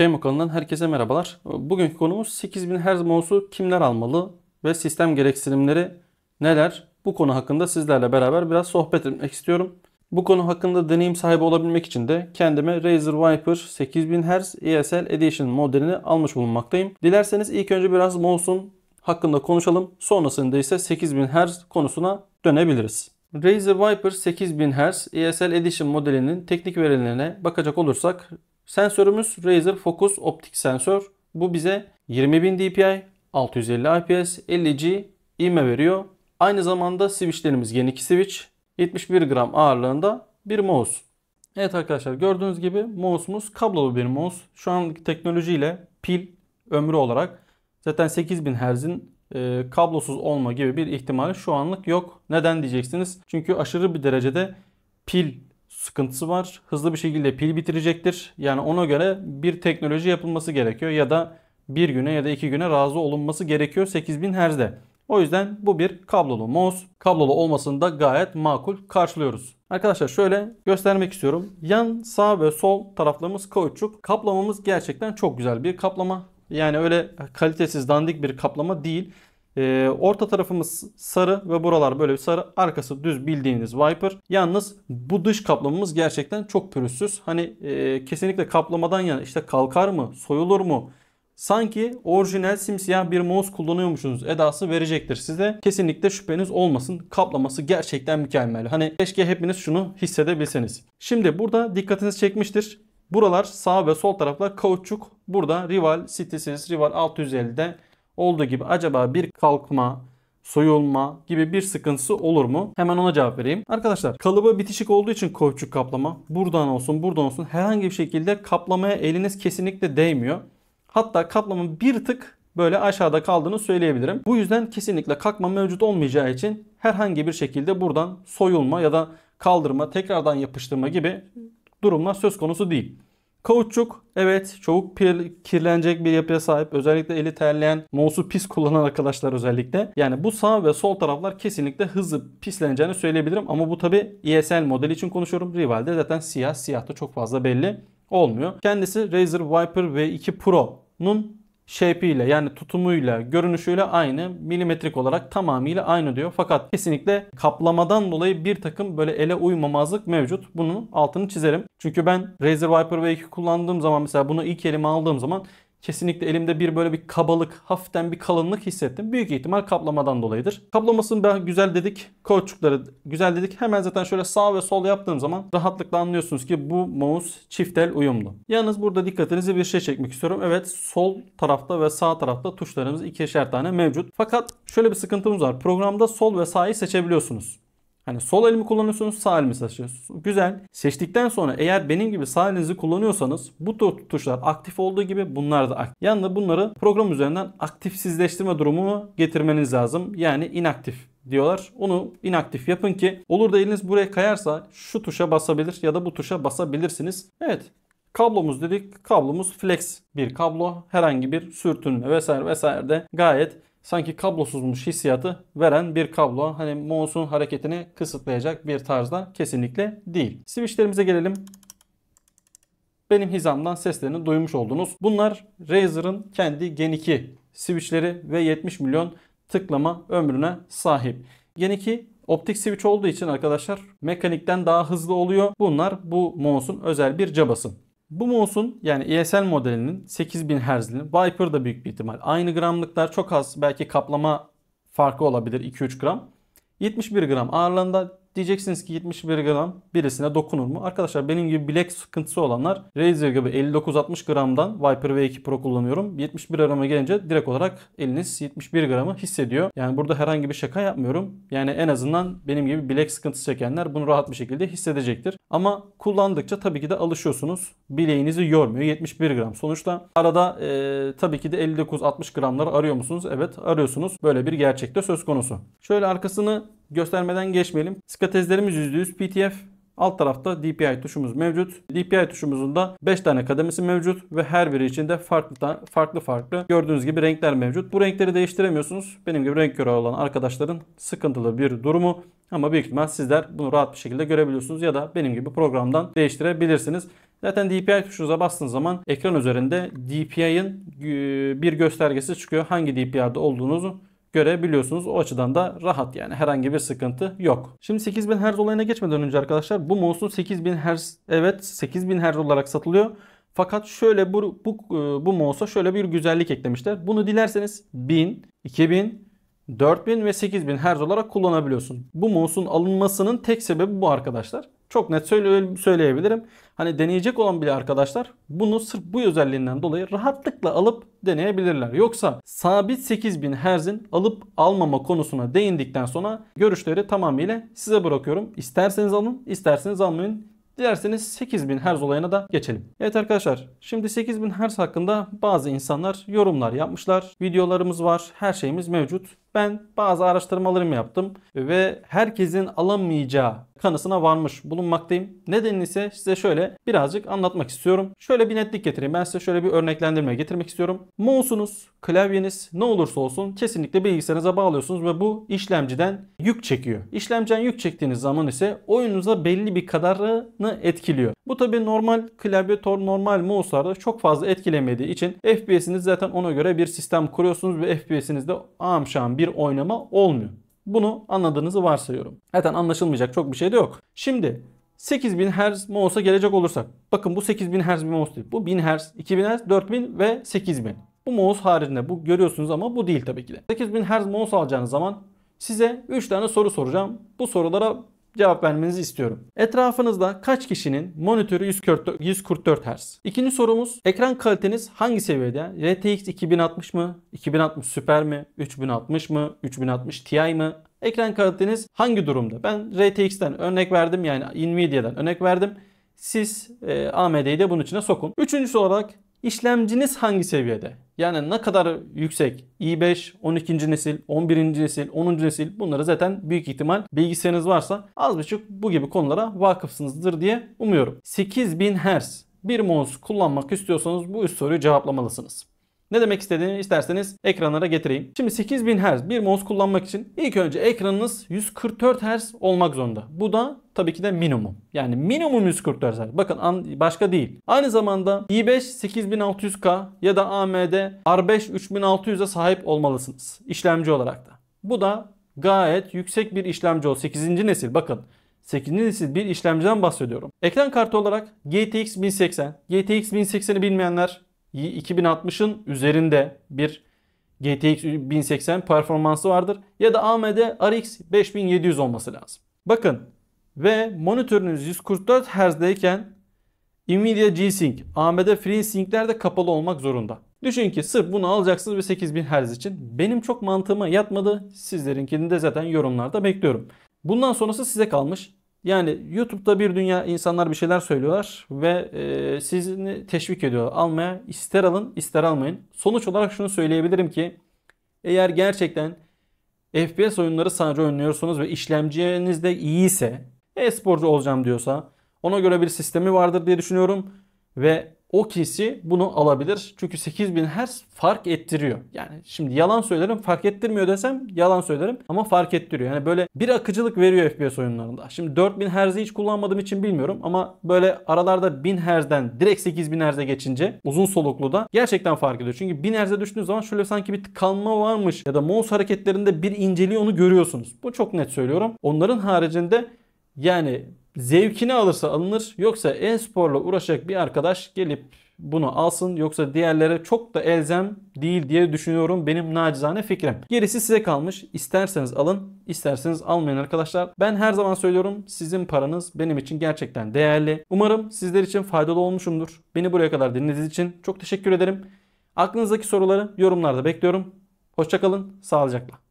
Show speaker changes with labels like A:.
A: Kemo kanalından herkese merhabalar. Bugünkü konumuz 8000 Hz mouse'u kimler almalı ve sistem gereksinimleri neler? Bu konu hakkında sizlerle beraber biraz sohbet etmek istiyorum. Bu konu hakkında deneyim sahibi olabilmek için de kendime Razer Viper 8000 Hz ESL Edition modelini almış bulunmaktayım. Dilerseniz ilk önce biraz mouse'un hakkında konuşalım. Sonrasında ise 8000 Hz konusuna dönebiliriz. Razer Viper 8000 Hz ESL Edition modelinin teknik verilerine bakacak olursak Sensörümüz Razer Focus optik sensör. Bu bize 20.000 DPI, 650 IPS, 50G ivme veriyor. Aynı zamanda switchlerimiz Gen 2 switch, 71 gram ağırlığında bir mouse. Evet arkadaşlar gördüğünüz gibi mouse'umuz kablolu bir mouse. Şu anki teknolojiyle pil ömrü olarak zaten 8000 Hz'in e, kablosuz olma gibi bir ihtimali şu anlık yok. Neden diyeceksiniz? Çünkü aşırı bir derecede pil sıkıntısı var. Hızlı bir şekilde pil bitirecektir. Yani ona göre bir teknoloji yapılması gerekiyor ya da bir güne ya da iki güne razı olunması gerekiyor 8000 Hz'de. O yüzden bu bir kablolu MoS Kablolu olmasını da gayet makul karşılıyoruz. Arkadaşlar şöyle göstermek istiyorum. Yan sağ ve sol taraflarımız kauçuk. Kaplamamız gerçekten çok güzel bir kaplama. Yani öyle kalitesiz dandik bir kaplama değil. Ee, orta tarafımız sarı ve buralar böyle bir sarı. Arkası düz bildiğiniz Viper. Yalnız bu dış kaplamamız gerçekten çok pürüzsüz. Hani e, kesinlikle kaplamadan yani işte kalkar mı, soyulur mu? Sanki orijinal simsiyah bir mouse kullanıyormuşsunuz edası verecektir size. Kesinlikle şüpheniz olmasın. Kaplaması gerçekten mükemmel. Hani keşke hepiniz şunu hissedebilseniz. Şimdi burada dikkatiniz çekmiştir. Buralar sağ ve sol taraflar kauçuk. Burada Rival City Series Rival 650'de olduğu gibi acaba bir kalkma, soyulma gibi bir sıkıntısı olur mu? Hemen ona cevap vereyim. Arkadaşlar kalıba bitişik olduğu için kovçuk kaplama buradan olsun buradan olsun herhangi bir şekilde kaplamaya eliniz kesinlikle değmiyor. Hatta kaplamın bir tık böyle aşağıda kaldığını söyleyebilirim. Bu yüzden kesinlikle kalkma mevcut olmayacağı için herhangi bir şekilde buradan soyulma ya da kaldırma, tekrardan yapıştırma gibi durumlar söz konusu değil. Kauçuk evet çabuk kirlenecek bir yapıya sahip. Özellikle eli terleyen, mouse'u pis kullanan arkadaşlar özellikle. Yani bu sağ ve sol taraflar kesinlikle hızlı pisleneceğini söyleyebilirim. Ama bu tabi ESL modeli için konuşuyorum. Rival'de zaten siyah. Siyah da çok fazla belli olmuyor. Kendisi Razer Viper V2 Pro'nun şepiyle yani tutumuyla, görünüşüyle aynı. Milimetrik olarak tamamıyla aynı diyor. Fakat kesinlikle kaplamadan dolayı bir takım böyle ele uymamazlık mevcut. Bunun altını çizerim. Çünkü ben Razer Viper V2 kullandığım zaman mesela bunu ilk elime aldığım zaman kesinlikle elimde bir böyle bir kabalık, hafiften bir kalınlık hissettim. Büyük ihtimal kaplamadan dolayıdır. Kaplamasını ben güzel dedik. Kauçukları güzel dedik. Hemen zaten şöyle sağ ve sol yaptığım zaman rahatlıkla anlıyorsunuz ki bu mouse çift el uyumlu. Yalnız burada dikkatinizi bir şey çekmek istiyorum. Evet sol tarafta ve sağ tarafta tuşlarımız ikişer tane mevcut. Fakat şöyle bir sıkıntımız var. Programda sol ve sağı seçebiliyorsunuz. Hani sol elimi kullanıyorsunuz sağ elimi seçiyorsunuz. Güzel. Seçtikten sonra eğer benim gibi sağ elinizi kullanıyorsanız bu tuşlar aktif olduğu gibi bunlar da aktif. Yanında bunları program üzerinden aktifsizleştirme durumu getirmeniz lazım. Yani inaktif diyorlar. Onu inaktif yapın ki olur da eliniz buraya kayarsa şu tuşa basabilir ya da bu tuşa basabilirsiniz. Evet Kablomuz dedik. Kablomuz flex bir kablo. Herhangi bir sürtünme vesaire vesaire de gayet sanki kablosuzmuş hissiyatı veren bir kablo. Hani mouse'un hareketini kısıtlayacak bir tarzda kesinlikle değil. Switchlerimize gelelim benim hizamdan seslerini duymuş oldunuz. Bunlar Razer'ın kendi Gen 2 switchleri ve 70 milyon tıklama ömrüne sahip. Gen 2 optik switch olduğu için arkadaşlar mekanikten daha hızlı oluyor. Bunlar bu mouse'un özel bir cabası. Bu mouse'un yani ESL modelinin 8000 Hz'li, Viper da büyük bir ihtimal. Aynı gramlıklar çok az belki kaplama farkı olabilir 2-3 gram. 71 gram ağırlığında Diyeceksiniz ki 71 gram birisine dokunur mu? Arkadaşlar benim gibi bilek sıkıntısı olanlar Razer gibi 59-60 gramdan Viper V2 Pro kullanıyorum. 71 grama gelince direkt olarak eliniz 71 gramı hissediyor. Yani burada herhangi bir şaka yapmıyorum. Yani en azından benim gibi bilek sıkıntısı çekenler bunu rahat bir şekilde hissedecektir. Ama kullandıkça tabii ki de alışıyorsunuz. Bileğinizi yormuyor. 71 gram. Sonuçta arada e, tabii ki de 59-60 gramları arıyor musunuz? Evet arıyorsunuz. Böyle bir gerçekte söz konusu. Şöyle arkasını göstermeden geçmeyelim. Skatezlerimiz %100 PTF. Alt tarafta DPI tuşumuz mevcut. DPI tuşumuzun da 5 tane kademesi mevcut ve her biri içinde farklı farklı farklı gördüğünüz gibi renkler mevcut. Bu renkleri değiştiremiyorsunuz. Benim gibi renk körü olan arkadaşların sıkıntılı bir durumu ama büyük ihtimal sizler bunu rahat bir şekilde görebiliyorsunuz ya da benim gibi programdan değiştirebilirsiniz. Zaten DPI tuşunuza bastığınız zaman ekran üzerinde DPI'ın bir göstergesi çıkıyor. Hangi DPI'de olduğunuzu görebiliyorsunuz. O açıdan da rahat yani herhangi bir sıkıntı yok. Şimdi 8000 Hz olayına geçmeden önce arkadaşlar bu mouse'un 8000 Hz evet 8000 Hz olarak satılıyor. Fakat şöyle bu, bu, e, bu mouse'a şöyle bir güzellik eklemişler. Bunu dilerseniz 1000, 2000, 4000 ve 8000 Hz olarak kullanabiliyorsun. Bu mouse'un alınmasının tek sebebi bu arkadaşlar. Çok net söyleyebilirim. Hani deneyecek olan bile arkadaşlar bunu sırf bu özelliğinden dolayı rahatlıkla alıp deneyebilirler. Yoksa sabit 8000 Hz'in alıp almama konusuna değindikten sonra görüşleri tamamıyla size bırakıyorum. İsterseniz alın, isterseniz almayın. Dilerseniz 8000 Hz olayına da geçelim. Evet arkadaşlar şimdi 8000 Hz hakkında bazı insanlar yorumlar yapmışlar. Videolarımız var her şeyimiz mevcut. Ben bazı araştırmalarımı yaptım ve herkesin alamayacağı kanısına varmış bulunmaktayım. Nedenini ise size şöyle birazcık anlatmak istiyorum. Şöyle bir netlik getireyim. Ben size şöyle bir örneklendirme getirmek istiyorum. Mouse'unuz, klavyeniz ne olursa olsun kesinlikle bilgisayarınıza bağlıyorsunuz ve bu işlemciden yük çekiyor. İşlemciden yük çektiğiniz zaman ise oyununuza belli bir kadarını etkiliyor. Bu tabi normal klavyatör, normal mouse'larda çok fazla etkilemediği için FPS'iniz zaten ona göre bir sistem kuruyorsunuz ve FPS'inizde amşan bir oynama olmuyor. Bunu anladığınızı varsayıyorum. Zaten anlaşılmayacak çok bir şey de yok. Şimdi 8000 Hz mouse'a gelecek olursak. Bakın bu 8000 Hz bir mouse değil. Bu 1000 Hz, 2000 Hz, 4000 ve 8000. Bu mouse haricinde bu görüyorsunuz ama bu değil tabii ki de. 8000 Hz mouse alacağınız zaman size 3 tane soru soracağım. Bu sorulara cevap vermenizi istiyorum. Etrafınızda kaç kişinin monitörü 144, 144 Hz? İkinci sorumuz ekran kaliteniz hangi seviyede? RTX 2060 mı? 2060 Super mi? 3060 mı? 3060 Ti mi? Ekran kaliteniz hangi durumda? Ben RTX'ten örnek verdim yani Nvidia'dan örnek verdim. Siz e, AMD'yi de bunun içine sokun. Üçüncüsü olarak İşlemciniz hangi seviyede? Yani ne kadar yüksek? i5, 12. nesil, 11. nesil, 10. nesil bunları zaten büyük ihtimal bilgisayarınız varsa az buçuk bu gibi konulara vakıfsınızdır diye umuyorum. 8000 Hz bir mouse kullanmak istiyorsanız bu üst soruyu cevaplamalısınız. Ne demek istediğimi isterseniz ekranlara getireyim. Şimdi 8000 Hz bir mouse kullanmak için ilk önce ekranınız 144 Hz olmak zorunda. Bu da tabii ki de minimum. Yani minimum 144 Hz. Bakın başka değil. Aynı zamanda i5 8600K ya da AMD R5 3600'e sahip olmalısınız işlemci olarak da. Bu da gayet yüksek bir işlemci ol. 8. nesil bakın. 8. nesil bir işlemciden bahsediyorum. Ekran kartı olarak GTX 1080. GTX 1080'i bilmeyenler 2060'ın üzerinde bir GTX 1080 performansı vardır. Ya da AMD RX 5700 olması lazım. Bakın ve monitörünüz 144 Hz'deyken Nvidia G-Sync, AMD FreeSync'ler de kapalı olmak zorunda. Düşün ki sırf bunu alacaksınız ve 8000 Hz için. Benim çok mantığıma yatmadı. Sizlerinkini de zaten yorumlarda bekliyorum. Bundan sonrası size kalmış. Yani YouTube'da bir dünya insanlar bir şeyler söylüyorlar ve e, sizi teşvik ediyor almaya. ister alın ister almayın. Sonuç olarak şunu söyleyebilirim ki eğer gerçekten FPS oyunları sadece oynuyorsunuz ve işlemciniz de iyiyse e-sporcu olacağım diyorsa ona göre bir sistemi vardır diye düşünüyorum ve o kişi bunu alabilir. Çünkü 8000 Hz fark ettiriyor. Yani şimdi yalan söylerim fark ettirmiyor desem yalan söylerim ama fark ettiriyor. Yani böyle bir akıcılık veriyor FPS oyunlarında. Şimdi 4000 Hz'i hiç kullanmadığım için bilmiyorum ama böyle aralarda 1000 Hz'den direkt 8000 Hz'e geçince uzun soluklu da gerçekten fark ediyor. Çünkü 1000 Hz'e düştüğünüz zaman şöyle sanki bir tıkanma varmış ya da mouse hareketlerinde bir inceliği onu görüyorsunuz. Bu çok net söylüyorum. Onların haricinde yani zevkini alırsa alınır. Yoksa e-sporla uğraşacak bir arkadaş gelip bunu alsın yoksa diğerlere çok da elzem değil diye düşünüyorum benim nacizane fikrim. Gerisi size kalmış. isterseniz alın, isterseniz almayın arkadaşlar. Ben her zaman söylüyorum sizin paranız benim için gerçekten değerli. Umarım sizler için faydalı olmuşumdur. Beni buraya kadar dinlediğiniz için çok teşekkür ederim. Aklınızdaki soruları yorumlarda bekliyorum. Hoşçakalın, sağlıcakla.